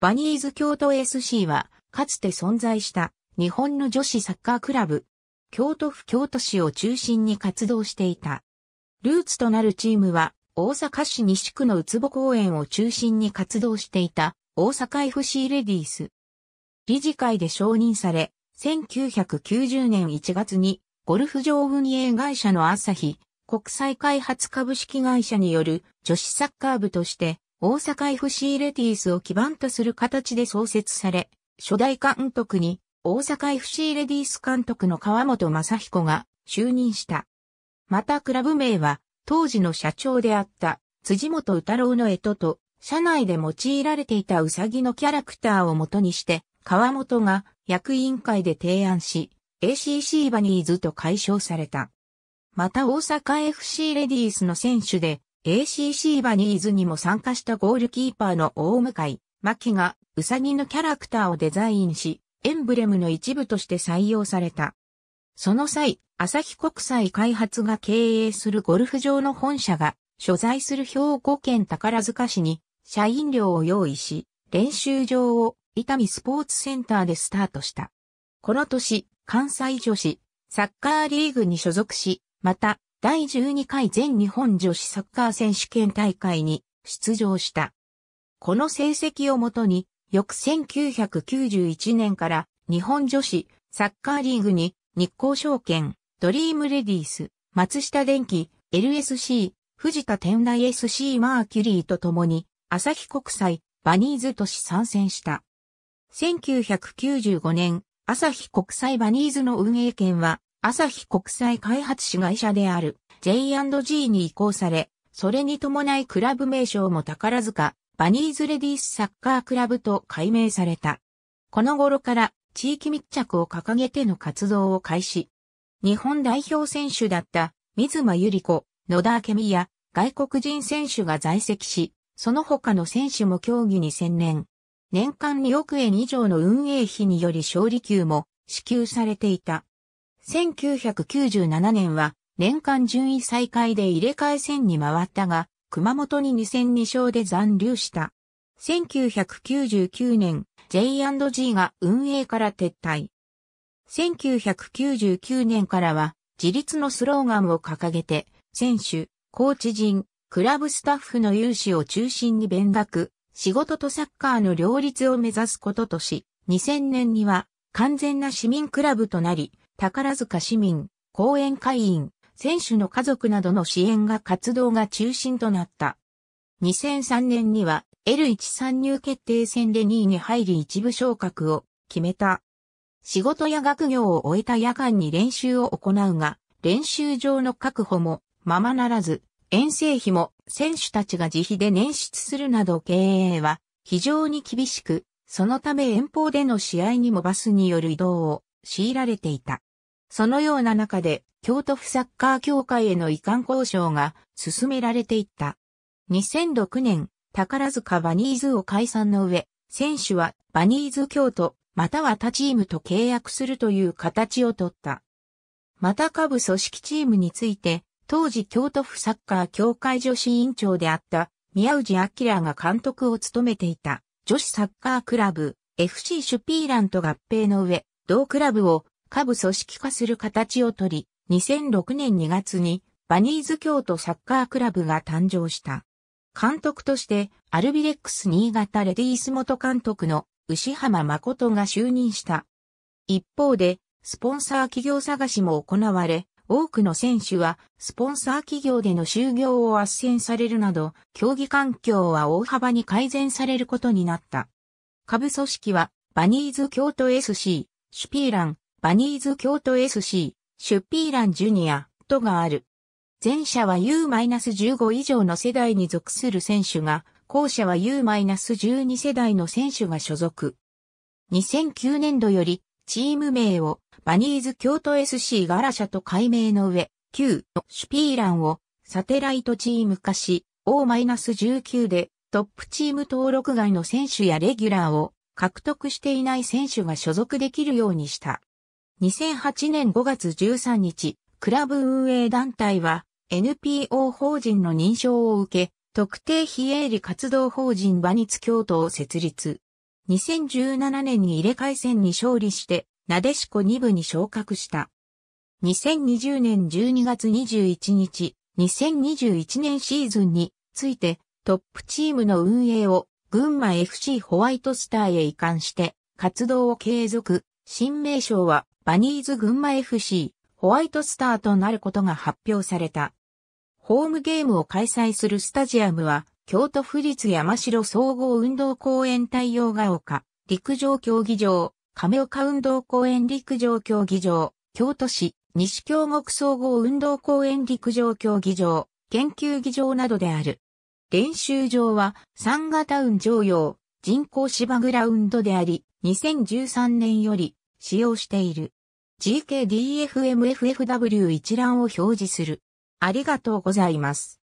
バニーズ京都 SC は、かつて存在した日本の女子サッカークラブ、京都府京都市を中心に活動していた。ルーツとなるチームは、大阪市西区のうつぼ公園を中心に活動していた大阪 FC レディース。理事会で承認され、1990年1月にゴルフ場運営会社の朝日国際開発株式会社による女子サッカー部として大阪 FC レティースを基盤とする形で創設され、初代監督に大阪 FC レディース監督の川本正彦が就任した。またクラブ名は当時の社長であった辻元宇太郎の干支と社内で用いられていたうさぎのキャラクターを元にして川本が役員会で提案し ACC バニーズと解消された。また大阪 FC レディースの選手で ACC バニーズにも参加したゴールキーパーの大向井、牧がウサギのキャラクターをデザインし、エンブレムの一部として採用された。その際、朝日国際開発が経営するゴルフ場の本社が、所在する兵庫県宝塚市に、社員寮を用意し、練習場を伊丹スポーツセンターでスタートした。この年、関西女子、サッカーリーグに所属し、また、第12回全日本女子サッカー選手権大会に出場した。この成績をもとに、翌1991年から日本女子サッカーリーグに日光証券、ドリームレディース、松下電機、LSC、藤田天台 SC マーキュリーと共に、朝日国際、バニーズ都市参戦した。1995年、朝日国際バニーズの運営権は、朝日国際開発子会社である J&G に移行され、それに伴いクラブ名称も宝塚、バニーズレディースサッカークラブと改名された。この頃から地域密着を掲げての活動を開始。日本代表選手だった水間ゆり子、野田明美や外国人選手が在籍し、その他の選手も競技に専念。年間2億円以上の運営費により勝利給も支給されていた。1997年は年間順位再開で入れ替え戦に回ったが、熊本に2戦2勝で残留した。1999年、J&G が運営から撤退。1999年からは、自立のスローガンを掲げて、選手、コーチ陣、クラブスタッフの有志を中心に勉学、仕事とサッカーの両立を目指すこととし、2000年には完全な市民クラブとなり、宝塚市民、講演会員、選手の家族などの支援が活動が中心となった。2003年には L1 参入決定戦で2位に入り一部昇格を決めた。仕事や学業を終えた夜間に練習を行うが、練習場の確保もままならず、遠征費も選手たちが自費で捻出するなど経営は非常に厳しく、そのため遠方での試合にもバスによる移動を強いられていた。そのような中で、京都府サッカー協会への移管交渉が進められていった。2006年、宝塚バニーズを解散の上、選手はバニーズ京都、または他チームと契約するという形をとった。また下部組織チームについて、当時京都府サッカー協会女子委員長であった宮内明が監督を務めていた女子サッカークラブ FC シュピーランと合併の上、同クラブを下部組織化する形をとり、2006年2月にバニーズ京都サッカークラブが誕生した。監督としてアルビレックス新潟レディース元監督の牛浜誠が就任した。一方で、スポンサー企業探しも行われ、多くの選手はスポンサー企業での就業を斡旋されるなど、競技環境は大幅に改善されることになった。下部組織はバニーズ京都 SC、シュピーラン、バニーズ京都 SC、シュピーランジュニア、とがある。前者は U-15 以上の世代に属する選手が、後者は U-12 世代の選手が所属。2009年度より、チーム名を、バニーズ京都 SC ガラシャと改名の上、Q のシュピーランを、サテライトチーム化し、O-19 で、トップチーム登録外の選手やレギュラーを、獲得していない選手が所属できるようにした。2008年5月13日、クラブ運営団体は NPO 法人の認証を受け、特定非営利活動法人ニツ京都を設立。2017年に入れ替え戦に勝利して、なでしこ2部に昇格した。2020年12月21日、2021年シーズンについてトップチームの運営を群馬 FC ホワイトスターへ移管して活動を継続、新名称はバニーズ群馬 FC ホワイトスターとなることが発表された。ホームゲームを開催するスタジアムは京都府立山城総合運動公園対応が丘、陸上競技場、亀岡運動公園陸上競技場、京都市、西京極総合運動公園陸上競技場、研究技場などである。練習場は、サンガタウン常用、人工芝グラウンドであり、2013年より使用している。GKDFMFFW 一覧を表示する。ありがとうございます。